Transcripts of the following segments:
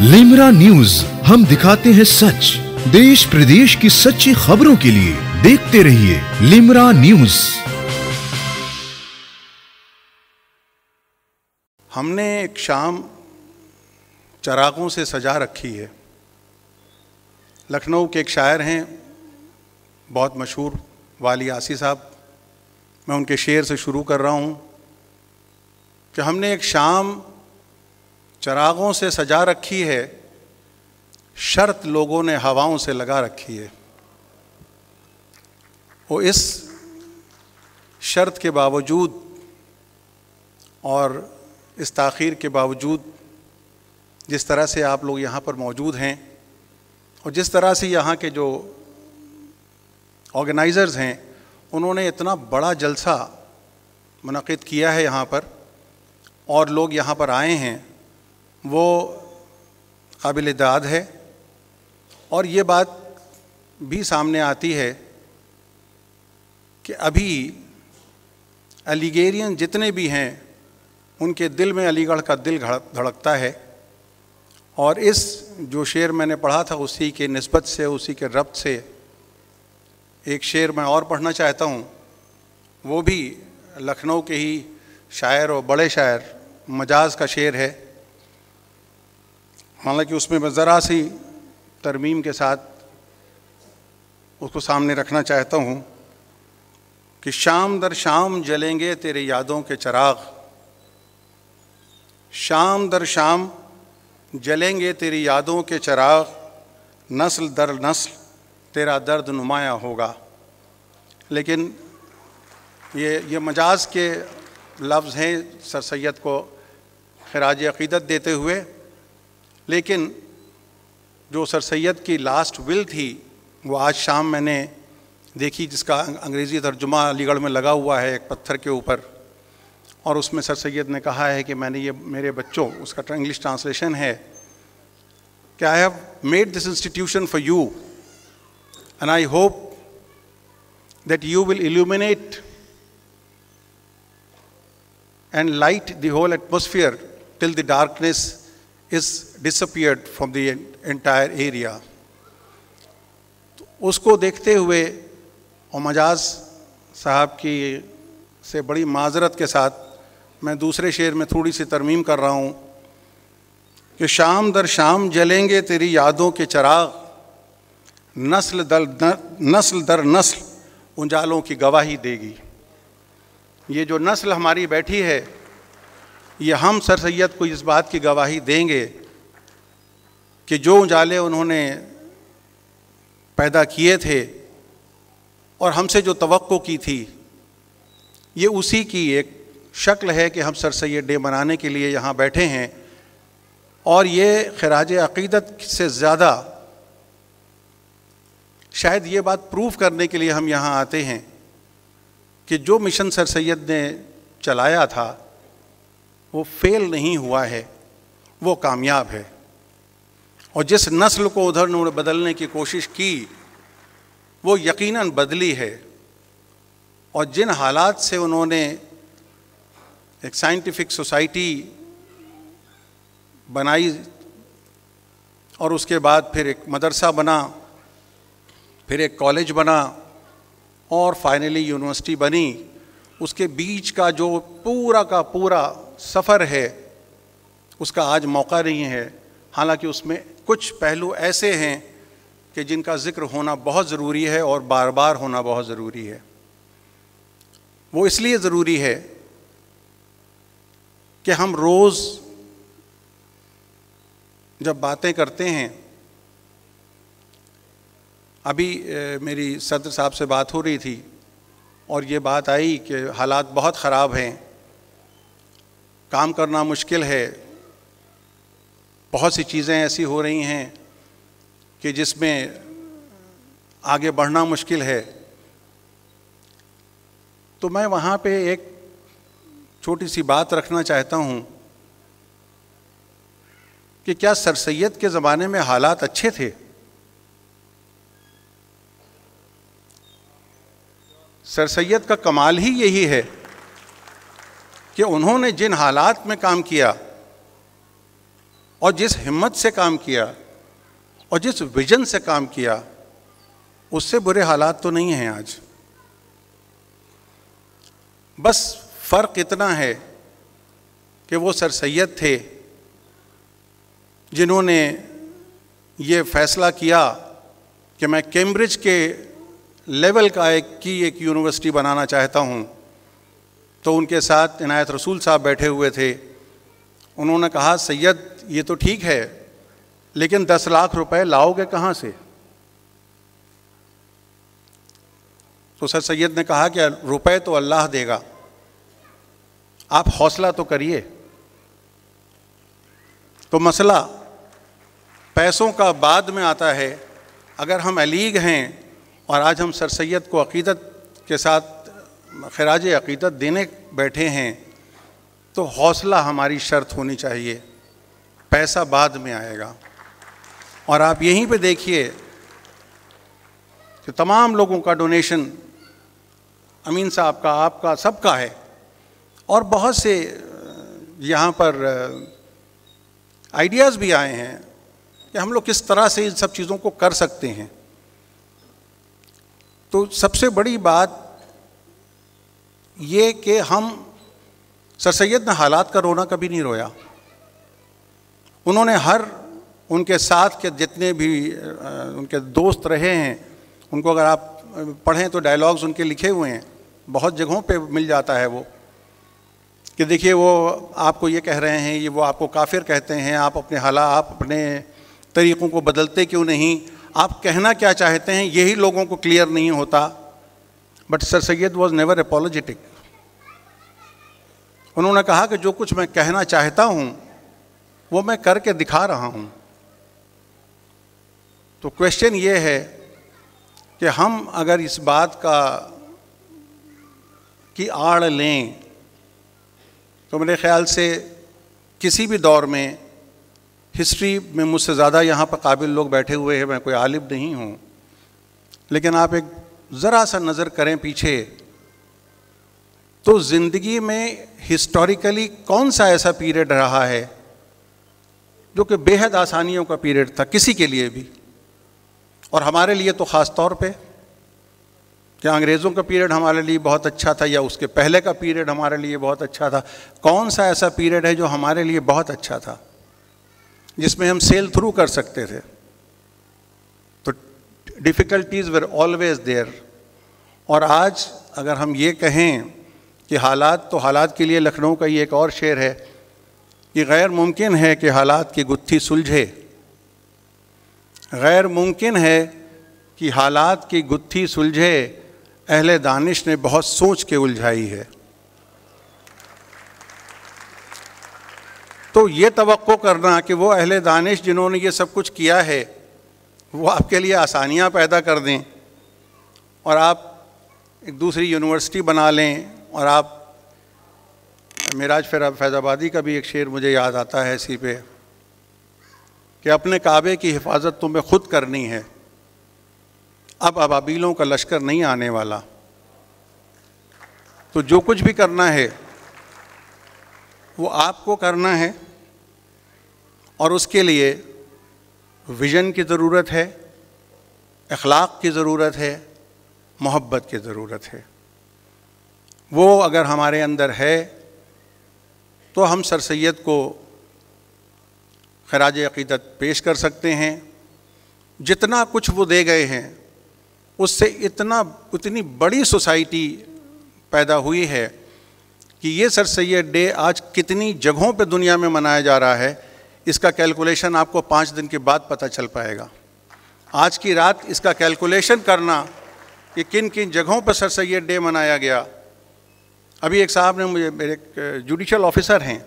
लिमरा news हम दिखाते हैं सच देश प्रदेश की सच्ची खबरों के लिए देखते रहिए लिमरा न्यूज हमने एक शाम चरागों से सजा रखी है लखनऊ के एक शायर हैं बहुत मशहूर वाली आसी साहब मैं उनके शेर से शुरू कर रहा हूँ कि हमने एक शाम चरागों से सजा रखी है शर्त लोगों ने हवाओं से लगा रखी है वो इस शर्त के बावजूद और इस ताखीर के बावजूद जिस तरह से आप लोग यहाँ पर मौजूद हैं और जिस तरह से यहाँ के जो ऑर्गेनाइज़र्स हैं उन्होंने इतना बड़ा जलसा मनद किया है यहाँ पर और लोग यहाँ पर आए हैं वो काबिल दाद है और ये बात भी सामने आती है कि अभी अलीगेरियन जितने भी हैं उनके दिल में अलीगढ़ का दिल धड़कता है और इस जो शेर मैंने पढ़ा था उसी के नस्बत से उसी के रब्त से एक शेर मैं और पढ़ना चाहता हूँ वो भी लखनऊ के ही शायर और बड़े शायर मजाज का शेर है हालांकि उसमें मैं ज़रा सी तरमीम के साथ उसको सामने रखना चाहता हूँ कि शाम दर शाम जलेंगे तेरे यादों के चराग शाम दर शाम जलेंगे तेरी यादों के चराग नस्ल दर नस्ल तेरा दर्द नुमाया होगा लेकिन ये ये मजाज के लफ्ज़ हैं सर सैद को खराज अक़ीदत देते हुए लेकिन जो सर सैद की लास्ट विल थी वो आज शाम मैंने देखी जिसका अंग्रेज़ी तर्जुमा अलीगढ़ में लगा हुआ है एक पत्थर के ऊपर और उसमें सर सैद ने कहा है कि मैंने ये मेरे बच्चों उसका इंग्लिश ट्रांसलेशन है कि I have made this institution for you and I hope that you will illuminate and light the whole atmosphere till the darkness is disappeared from the area तो उसको देखते हुए और मजाज साहब की से बड़ी माजरत के साथ मैं दूसरे शेर में थोड़ी सी तरमीम कर रहा हूँ कि शाम दर शाम जलेंगे तेरी यादों के चराग नस्ल दर नस्ल दर नस्ल उजालों की गवाही देगी ये जो नस्ल हमारी बैठी है ये हम सर सैद को इस बात की गवाही देंगे कि जो उजाले उन्होंने पैदा किए थे और हमसे जो तो की थी ये उसी की एक शक्ल है कि हम सर सैद डे मनाने के लिए यहाँ बैठे हैं और ये खराज अकीदत से ज़्यादा शायद ये बात प्रूफ करने के लिए हम यहाँ आते हैं कि जो मिशन सर सैद ने चलाया था वो फेल नहीं हुआ है वो कामयाब है और जिस नस्ल को उधर उन्होंने बदलने की कोशिश की वो यकीनन बदली है और जिन हालात से उन्होंने एक साइंटिफिक सोसाइटी बनाई और उसके बाद फिर एक मदरसा बना फिर एक कॉलेज बना और फाइनली यूनिवर्सिटी बनी उसके बीच का जो पूरा का पूरा सफ़र है उसका आज मौका नहीं है हालांकि उसमें कुछ पहलू ऐसे हैं कि जिनका ज़िक्र होना बहुत ज़रूरी है और बार बार होना बहुत ज़रूरी है वो इसलिए ज़रूरी है कि हम रोज़ जब बातें करते हैं अभी मेरी सदर साहब से बात हो रही थी और ये बात आई कि हालात बहुत ख़राब हैं काम करना मुश्किल है बहुत सी चीज़ें ऐसी हो रही हैं कि जिसमें आगे बढ़ना मुश्किल है तो मैं वहाँ पे एक छोटी सी बात रखना चाहता हूँ कि क्या सर सैद के ज़माने में हालात अच्छे थे सर सैद का कमाल ही यही है कि उन्होंने जिन हालात में काम किया और जिस हिम्मत से काम किया और जिस विजन से काम किया उससे बुरे हालात तो नहीं हैं आज बस फ़र्क इतना है कि वो सर सैद थे जिन्होंने ये फैसला किया कि मैं कैम्ब्रिज के लेवल का एक की एक यूनिवर्सिटी बनाना चाहता हूँ तो उनके साथ इनायत रसूल साहब बैठे हुए थे उन्होंने कहा सैयद ये तो ठीक है लेकिन दस लाख रुपए लाओगे कहाँ से तो सर सैयद ने कहा कि रुपए तो अल्लाह देगा आप हौसला तो करिए तो मसला पैसों का बाद में आता है अगर हम अलीग हैं और आज हम सर सैद को अकीदत के साथ खराज अकीदत देने बैठे हैं तो हौसला हमारी शर्त होनी चाहिए पैसा बाद में आएगा और आप यहीं पे देखिए कि तमाम लोगों का डोनेशन अमीन साहब का आपका सबका है और बहुत से यहाँ पर आइडियाज़ भी आए हैं कि हम लोग किस तरह से इन सब चीज़ों को कर सकते हैं तो सबसे बड़ी बात ये कि हम सर सैद ने हालात का रोना कभी नहीं रोया उन्होंने हर उनके साथ के जितने भी उनके दोस्त रहे हैं उनको अगर आप पढ़ें तो डायलॉग्स उनके लिखे हुए हैं बहुत जगहों पे मिल जाता है वो कि देखिए वो आपको ये कह रहे हैं ये वो आपको काफिर कहते हैं आप अपने हालात आप अपने तरीक़ों को बदलते क्यों नहीं आप कहना क्या चाहते हैं यही लोगों को क्लियर नहीं होता but sir Syed was never apologetic उन्होंने कहा कि जो कुछ मैं कहना चाहता हूं वो मैं करके दिखा रहा हूं तो क्वेश्चन ये है कि हम अगर इस बात का की आड़ लें तो मेरे ख्याल से किसी भी दौर में हिस्ट्री में मुझसे ज़्यादा यहाँ पर काबिल लोग बैठे हुए हैं मैं कोई आलिब नहीं हूँ लेकिन आप एक ज़रा सा नज़र करें पीछे तो ज़िंदगी में हिस्टोरिकली कौन सा ऐसा पीरियड रहा है जो कि बेहद आसानियों का पीरियड था किसी के लिए भी और हमारे लिए तो ख़ास तौर पे क्या अंग्रेज़ों का पीरियड हमारे लिए बहुत अच्छा था या उसके पहले का पीरियड हमारे लिए बहुत अच्छा था कौन सा ऐसा पीरियड है जो हमारे लिए बहुत अच्छा था जिसमें हम सेल थ्रू कर सकते थे तो डिफ़िकल्टीज़ वेर ऑलवेज देयर और आज अगर हम ये कहें कि हालात तो हालात के लिए लखनऊ का ये एक और शेर है कि गैर मुमकिन है कि हालात की गुत्थी सुलझे गैर मुमकिन है कि हालात की गुत्थी सुलझे अहले दानिश ने बहुत सोच के उलझाई है तो ये तो करना कि वो अहले दानिश जिन्होंने ये सब कुछ किया है वो आपके लिए आसानियाँ पैदा कर दें और आप एक दूसरी यूनिवर्सिटी बना लें और आप मिराज फैज़ाबादी का भी एक शेर मुझे याद आता है इसी पे कि अपने काबे की हिफाजत तुम्हें खुद करनी है अब अबाबीलों का लश्कर नहीं आने वाला तो जो कुछ भी करना है वो आपको करना है और उसके लिए विजन की ज़रूरत है अखलाक की ज़रूरत है मोहब्बत की ज़रूरत है वो अगर हमारे अंदर है तो हम सर सैद को खराज अकीदत पेश कर सकते हैं जितना कुछ वो दे गए हैं उससे इतना उतनी बड़ी सोसाइटी पैदा हुई है कि ये सर सैद डे आज कितनी जगहों पे दुनिया में मनाया जा रहा है इसका कैलकुलेशन आपको पाँच दिन के बाद पता चल पाएगा आज की रात इसका कैलकुलेशन करना कि किन किन जगहों पर सर सैद डे मनाया गया अभी एक साहब ने मुझे मेरे एक जुडिशल ऑफिसर हैं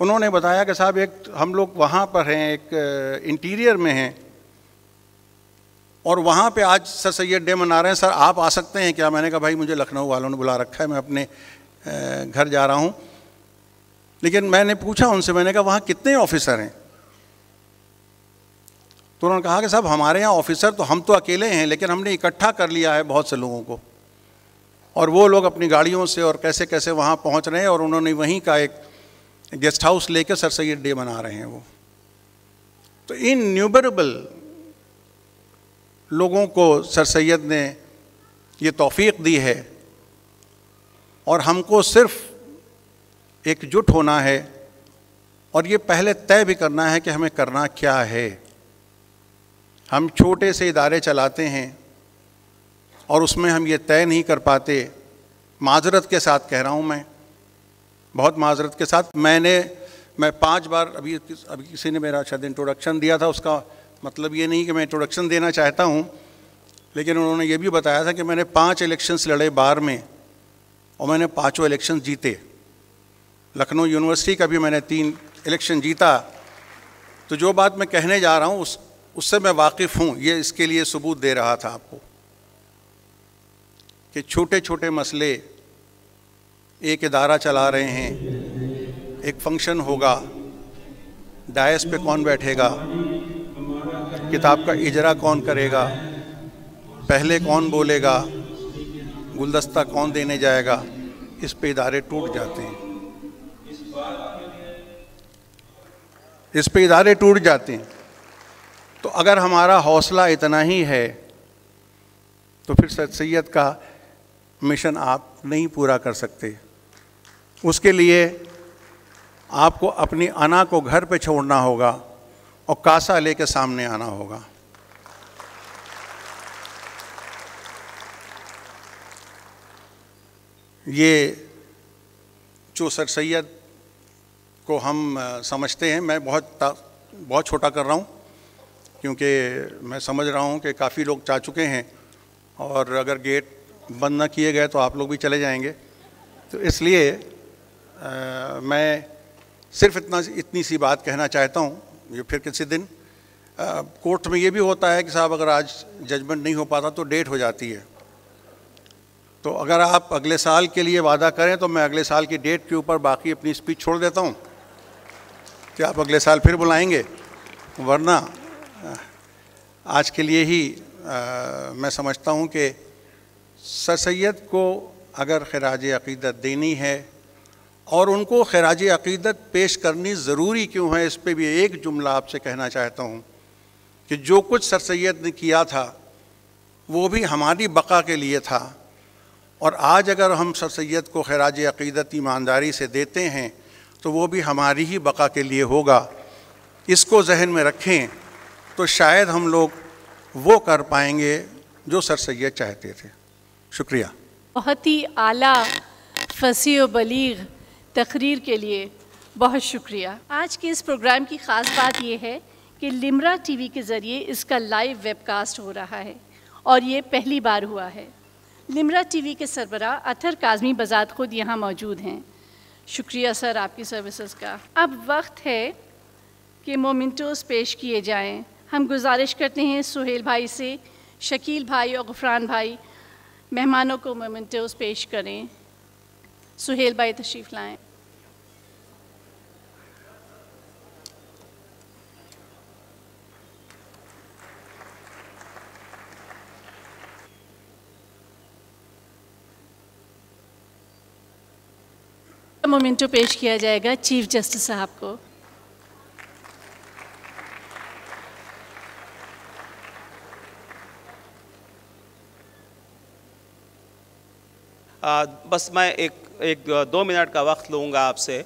उन्होंने बताया कि साहब एक हम लोग वहाँ पर हैं एक इंटीरियर में हैं और वहाँ पे आज सर सैयद डे मना रहे हैं सर आप आ सकते हैं क्या मैंने कहा भाई मुझे लखनऊ वालों ने बुला रखा है मैं अपने घर जा रहा हूँ लेकिन मैंने पूछा उनसे मैंने कहा वहाँ कितने ऑफिसर हैं तो उन्होंने कहा कि साहब हमारे यहाँ ऑफिसर तो हम तो अकेले हैं लेकिन हमने इकट्ठा कर लिया है बहुत से लोगों को और वो लोग अपनी गाड़ियों से और कैसे कैसे वहाँ पहुँच रहे हैं और उन्होंने वहीं का एक गेस्ट हाउस लेकर सर सैद डे मना रहे हैं वो तो इन न्यूबरेबल लोगों को सर सैद ने ये तोफ़ी दी है और हमको सिर्फ एकजुट होना है और ये पहले तय भी करना है कि हमें करना क्या है हम छोटे से इदारे चलाते हैं और उसमें हम ये तय नहीं कर पाते माजरत के साथ कह रहा हूँ मैं बहुत माजरत के साथ मैंने मैं पांच बार अभी अभी किसी ने मेरा शायद इंट्रोडक्शन दिया था उसका मतलब ये नहीं कि मैं इंट्रोडक्शन देना चाहता हूँ लेकिन उन्होंने ये भी बताया था कि मैंने पांच इलेक्शंस लड़े बार में और मैंने पांचों इलेक्शन जीते लखनऊ यूनिवर्सिटी का भी मैंने तीन इलेक्शन जीता तो जो बात मैं कहने जा रहा हूँ उस उससे मैं वाकिफ़ हूँ ये इसके लिए सबूत दे रहा था आपको कि छोटे छोटे मसले एक इदारा चला रहे हैं एक फंक्शन होगा डायस पे कौन बैठेगा किताब का इजरा कौन करेगा पहले कौन बोलेगा गुलदस्ता कौन देने जाएगा इस पे इदारे टूट जाते हैं इस पे इदारे टूट जाते हैं तो अगर हमारा हौसला इतना ही है तो फिर सर सैद का मिशन आप नहीं पूरा कर सकते उसके लिए आपको अपनी अना को घर पे छोड़ना होगा और कासा लेके सामने आना होगा ये जो सर सैयद को हम समझते हैं मैं बहुत बहुत छोटा कर रहा हूँ क्योंकि मैं समझ रहा हूँ कि काफ़ी लोग जा चुके हैं और अगर गेट बंद ना किए गए तो आप लोग भी चले जाएंगे तो इसलिए आ, मैं सिर्फ इतना इतनी सी बात कहना चाहता हूँ ये फिर किसी दिन कोर्ट में ये भी होता है कि साहब अगर आज जजमेंट नहीं हो पाता तो डेट हो जाती है तो अगर आप अगले साल के लिए वादा करें तो मैं अगले साल की डेट के ऊपर बाकी अपनी स्पीच छोड़ देता हूँ कि आप अगले साल फिर बुलाएंगे वरना आज के लिए ही आ, मैं समझता हूँ कि सर सैद को अगर खराज अकीदत देनी है और उनको खराज अकीदत पेश करनी ज़रूरी क्यों है इस पर भी एक जुमला आपसे कहना चाहता हूँ कि जो कुछ सर सैद ने किया था वो भी हमारी बका के लिए था और आज अगर हम सर सैद को खराज अकीदत ईमानदारी से देते हैं तो वो भी हमारी ही बका के लिए होगा इसको जहन में रखें तो शायद हम लोग वो कर पाएंगे जो सर सैद चाहते थे शुक्रिया बहुत ही आला फसी व बलीग तकरीर के लिए बहुत शुक्रिया आज के इस प्रोग्राम की ख़ास बात यह है कि लिमरा टीवी के ज़रिए इसका लाइव वेबकास्ट हो रहा है और ये पहली बार हुआ है लिमरा टीवी के सरबरा अथर काजमी बजात खुद यहाँ मौजूद हैं शुक्रिया सर आपकी सर्विसेज का अब वक्त है कि मोमेंटोस पेश किए जाएं हम गुजारिश करते हैं सुहेल भाई से शकील भाई और गफरान भाई मेहमानों को मोमेंटोज पेश करें सुहेल भाई तशरीफ़ लाएँ मोमेंटो पेश किया जाएगा चीफ जस्टिस साहब को बस मैं एक एक दो मिनट का वक्त लूँगा आपसे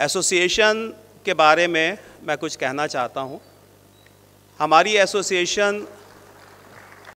एसोसिएशन के बारे में मैं कुछ कहना चाहता हूँ हमारी एसोसिएशन